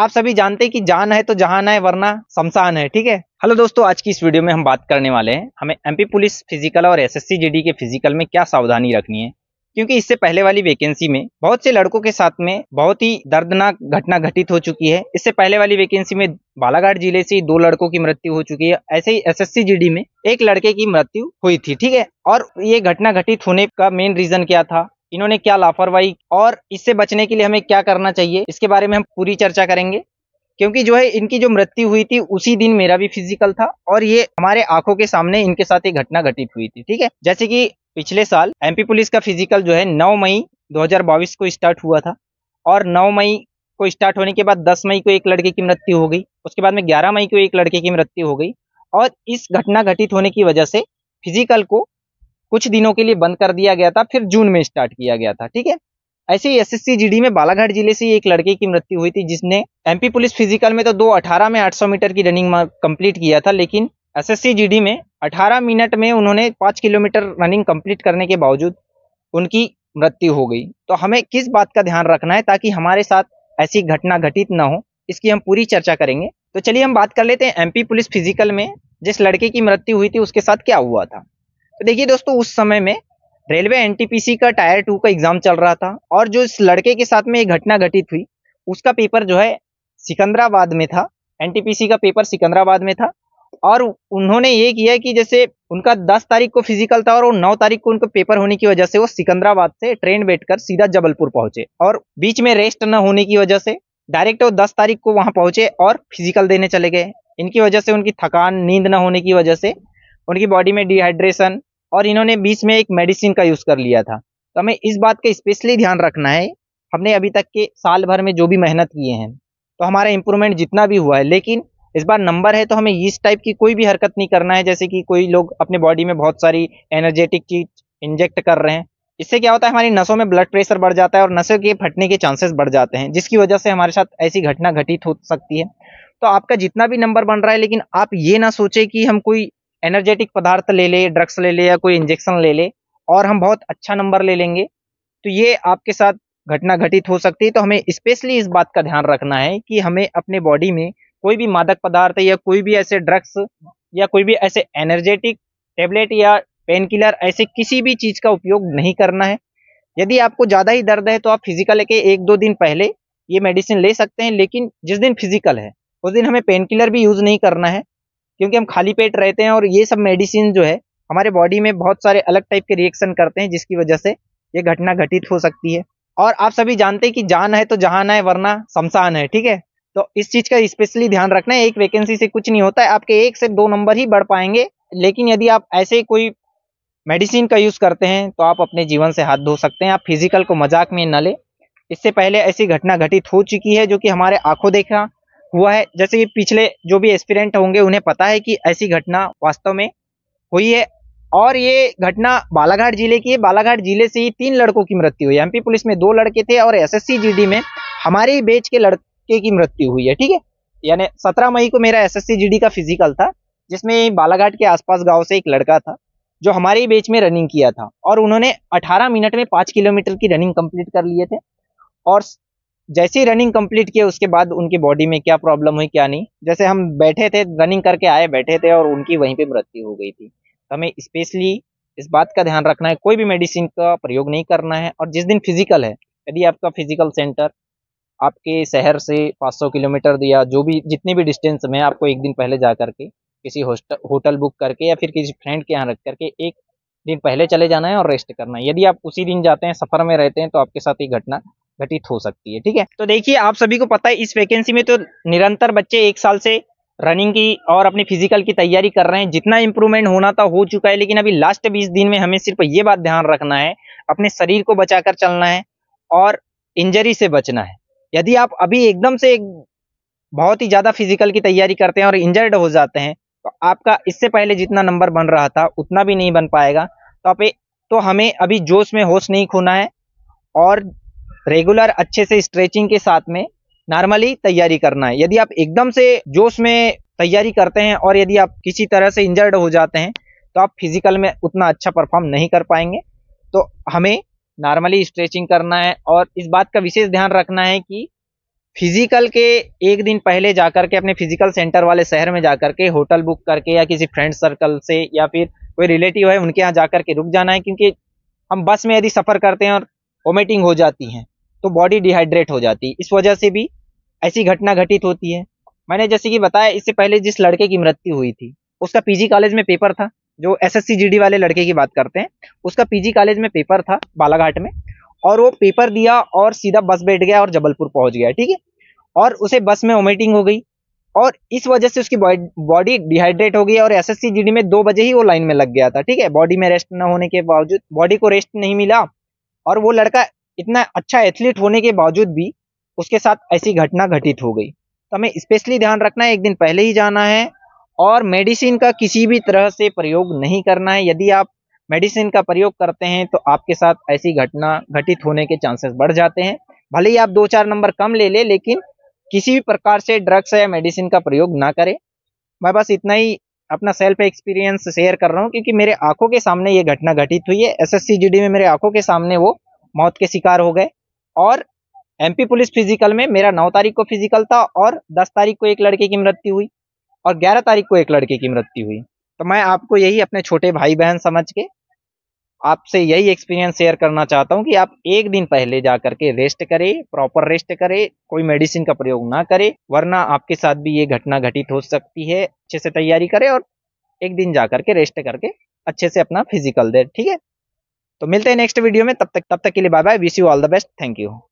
आप सभी जानते हैं कि जान है तो जहान है वरना शमशान है ठीक है हेलो दोस्तों आज की इस वीडियो में हम बात करने वाले हैं हमें एमपी पुलिस फिजिकल और एसएससी जीडी के फिजिकल में क्या सावधानी रखनी है क्योंकि इससे पहले वाली वैकेंसी में बहुत से लड़कों के साथ में बहुत ही दर्दनाक घटना घटित हो चुकी है इससे पहले वाली वैकेंसी में बालाघाट जिले से दो लड़कों की मृत्यु हो चुकी है ऐसे ही एस एस में एक लड़के की मृत्यु हुई थी ठीक है और ये घटना घटित होने का मेन रीजन क्या था इन्होंने क्या लापरवाही और इससे बचने के लिए हमें क्या करना चाहिए इसके बारे में हम पूरी चर्चा करेंगे क्योंकि जो है इनकी जो मृत्यु हुई थी उसी दिन मेरा भी फिजिकल था और ये हमारे आंखों के सामने इनके साथ ये घटना घटित हुई थी ठीक है जैसे कि पिछले साल एमपी पुलिस का फिजिकल जो है 9 मई 2022 को स्टार्ट हुआ था और 9 मई को स्टार्ट होने के बाद 10 मई को एक लड़के की मृत्यु हो गई उसके बाद में ग्यारह मई को एक लड़के की मृत्यु हो गई और इस घटना घटित होने की वजह से फिजिकल को कुछ दिनों के लिए बंद कर दिया गया था फिर जून में स्टार्ट किया गया था ठीक है ऐसे ही एस जीडी में बालाघाट जिले से एक लड़के की मृत्यु हुई थी जिसने एमपी पुलिस फिजिकल में तो दो अठारह में 800 मीटर की रनिंग कंप्लीट किया था लेकिन एस एस में 18 मिनट में उन्होंने 5 किलोमीटर रनिंग कंप्लीट करने के बावजूद उनकी मृत्यु हो गई तो हमें किस बात का ध्यान रखना है ताकि हमारे साथ ऐसी घटना घटित न हो इसकी हम पूरी चर्चा करेंगे तो चलिए हम बात कर लेते हैं एमपी पुलिस फिजिकल में जिस लड़के की मृत्यु हुई थी उसके साथ क्या हुआ था देखिए दोस्तों उस समय में रेलवे एनटीपीसी का टायर टू का एग्जाम चल रहा था और जो इस लड़के के साथ में ये घटना घटित हुई उसका पेपर जो है सिकंदराबाद में था एनटीपीसी का पेपर सिकंदराबाद में था और उन्होंने ये किया कि जैसे उनका 10 तारीख को फिजिकल था और वो 9 तारीख को उनका पेपर होने की वजह से वो सिकंदराबाद से ट्रेन बैठकर सीधा जबलपुर पहुंचे और बीच में रेस्ट न होने की वजह से डायरेक्ट वो 10 तारीख को वहां पहुंचे और फिजिकल देने चले गए इनकी वजह से उनकी थकान नींद न होने की वजह से उनकी बॉडी में डिहाइड्रेशन और इन्होंने बीच में एक मेडिसिन का यूज़ कर लिया था तो हमें इस बात का स्पेशली ध्यान रखना है हमने अभी तक के साल भर में जो भी मेहनत किए हैं तो हमारा इम्प्रूवमेंट जितना भी हुआ है लेकिन इस बार नंबर है तो हमें इस टाइप की कोई भी हरकत नहीं करना है जैसे कि कोई लोग अपने बॉडी में बहुत सारी एनर्जेटिक चीज इंजेक्ट कर रहे हैं इससे क्या होता है हमारी नसों में ब्लड प्रेशर बढ़ जाता है और नसों के फटने के चांसेस बढ़ जाते हैं जिसकी वजह से हमारे साथ ऐसी घटना घटित हो सकती है तो आपका जितना भी नंबर बन रहा है लेकिन आप ये ना सोचे कि हम कोई एनर्जेटिक पदार्थ ले ले ड्रग्स ले ले या कोई इंजेक्शन ले ले और हम बहुत अच्छा नंबर ले लेंगे तो ये आपके साथ घटना घटित हो सकती है तो हमें स्पेशली इस बात का ध्यान रखना है कि हमें अपने बॉडी में कोई भी मादक पदार्थ या कोई भी ऐसे ड्रग्स या कोई भी ऐसे एनर्जेटिक टेबलेट या पेन किलर ऐसे किसी भी चीज़ का उपयोग नहीं करना है यदि आपको ज़्यादा ही दर्द है तो आप फिजिकल के एक दो दिन पहले ये मेडिसिन ले सकते हैं लेकिन जिस दिन फिजिकल है उस दिन हमें पेन किलर भी यूज़ नहीं करना है क्योंकि हम खाली पेट रहते हैं और ये सब मेडिसिन जो है हमारे बॉडी में बहुत सारे अलग टाइप के रिएक्शन करते हैं जिसकी वजह से ये घटना घटित हो सकती है और आप सभी जानते हैं कि जान है तो जहान है वरना शमशान है ठीक है तो इस चीज का स्पेशली ध्यान रखना है एक वैकेंसी से कुछ नहीं होता है आपके एक से दो नंबर ही बढ़ पाएंगे लेकिन यदि आप ऐसे कोई मेडिसिन का यूज़ करते हैं तो आप अपने जीवन से हाथ धो सकते हैं आप फिजिकल को मजाक में न ले इससे पहले ऐसी घटना घटित हो चुकी है जो कि हमारे आंखों देखा हुआ है जैसे कि पिछले जो भी एस्पिरेंट होंगे उन्हें पता है कि ऐसी घटना वास्तव में हुई है और ये घटना बालाघाट जिले की है बालाघाट जिले से ही तीन लड़कों की मृत्यु हुई एमपी पुलिस में दो लड़के थे और एसएससी जीडी में हमारे ही बेच के लड़के की मृत्यु हुई है ठीक है यानी सत्रह मई को मेरा एस जीडी का फिजिकल था जिसमें बालाघाट के आसपास गाँव से एक लड़का था जो हमारे ही बेच में रनिंग किया था और उन्होंने अठारह मिनट में पाँच किलोमीटर की रनिंग कम्प्लीट कर लिए थे और जैसे ही रनिंग कंप्लीट किया उसके बाद उनकी बॉडी में क्या प्रॉब्लम हुई क्या नहीं जैसे हम बैठे थे रनिंग करके आए बैठे थे और उनकी वहीं पे मृत्यु हो गई थी तो हमें स्पेशली इस बात का ध्यान रखना है कोई भी मेडिसिन का प्रयोग नहीं करना है और जिस दिन फिजिकल है यदि आपका फिजिकल सेंटर आपके शहर से 500 किलोमीटर या जो भी जितने भी डिस्टेंस में आपको एक दिन पहले जा करके किसी होटल बुक करके या फिर किसी फ्रेंड के यहाँ रख करके एक दिन पहले चले जाना है और रेस्ट करना है यदि आप उसी दिन जाते हैं सफ़र में रहते हैं तो आपके साथ ये घटना घटित हो सकती है ठीक है तो देखिए आप सभी को पता है इस वैकेंसी में तो निरंतर बच्चे एक साल से रनिंग की और अपनी फिजिकल की तैयारी कर रहे हैं जितना इंप्रूवमेंट होना था हो चुका है लेकिन अभी लास्ट बीस दिन में हमें सिर्फ ये बात ध्यान रखना है अपने शरीर को बचाकर चलना है और इंजरी से बचना है यदि आप अभी एकदम से एक बहुत ही ज़्यादा फिजिकल की तैयारी करते हैं और इंजर्ड हो जाते हैं तो आपका इससे पहले जितना नंबर बन रहा था उतना भी नहीं बन पाएगा तो आप तो हमें अभी जोश में होश नहीं खोना है और रेगुलर अच्छे से स्ट्रेचिंग के साथ में नॉर्मली तैयारी करना है यदि आप एकदम से जोश में तैयारी करते हैं और यदि आप किसी तरह से इंजर्ड हो जाते हैं तो आप फिजिकल में उतना अच्छा परफॉर्म नहीं कर पाएंगे तो हमें नॉर्मली स्ट्रेचिंग करना है और इस बात का विशेष ध्यान रखना है कि फिजिकल के एक दिन पहले जाकर के अपने फिजिकल सेंटर वाले शहर में जाकर के होटल बुक करके या किसी फ्रेंड सर्कल से या फिर कोई रिलेटिव है उनके यहाँ जाकर के रुक जाना है क्योंकि हम बस में यदि सफ़र करते हैं और वोमिटिंग हो जाती हैं तो बॉडी डिहाइड्रेट हो जाती इस वजह से भी ऐसी घटना घटित होती है मैंने जैसे कि बताया इससे पहले जिस लड़के की मृत्यु हुई थी उसका पीजी कॉलेज में पेपर था जो एसएससी जीडी वाले लड़के की बात करते हैं उसका पीजी कॉलेज में पेपर था बालाघाट में और वो पेपर दिया और सीधा बस बैठ गया और जबलपुर पहुंच गया ठीक है और उसे बस में वोमिटिंग हो गई और इस वजह से उसकी बॉडी डिहाइड्रेट हो गई और एस एस में दो बजे ही वो लाइन में लग गया था ठीक है बॉडी में रेस्ट न होने के बावजूद बॉडी को रेस्ट नहीं मिला और वो लड़का इतना अच्छा एथलीट होने के बावजूद भी उसके साथ ऐसी घटना घटित हो गई तो हमें स्पेशली ध्यान रखना है एक दिन पहले ही जाना है और मेडिसिन का किसी भी तरह से प्रयोग नहीं करना है यदि आप मेडिसिन का प्रयोग करते हैं तो आपके साथ ऐसी घटना घटित होने के चांसेस बढ़ जाते हैं भले ही आप दो चार नंबर कम ले लें लेकिन किसी भी प्रकार से ड्रग्स या मेडिसिन का प्रयोग ना करें मैं बस इतना ही अपना सेल्फ एक्सपीरियंस शेयर कर रहा हूँ क्योंकि मेरे आंखों के सामने ये घटना घटित हुई है एस एस में मेरे आंखों के सामने वो मौत के शिकार हो गए और एमपी पुलिस फिजिकल में मेरा नौ तारीख को फिजिकल था और दस तारीख को एक लड़के की मृत्यु हुई और ग्यारह तारीख को एक लड़के की मृत्यु हुई तो मैं आपको यही अपने छोटे भाई बहन समझ के आपसे यही एक्सपीरियंस शेयर करना चाहता हूँ कि आप एक दिन पहले जा करके रेस्ट करें प्रॉपर रेस्ट करें कोई मेडिसिन का प्रयोग ना करें वरना आपके साथ भी ये घटना घटित हो सकती है अच्छे से तैयारी करें और एक दिन जा करके रेस्ट करके अच्छे से अपना फिजिकल दे ठीक है तो मिलते हैं नेक्स्ट वीडियो में तब तक तब तक के लिए bye bye wish you all the best thank you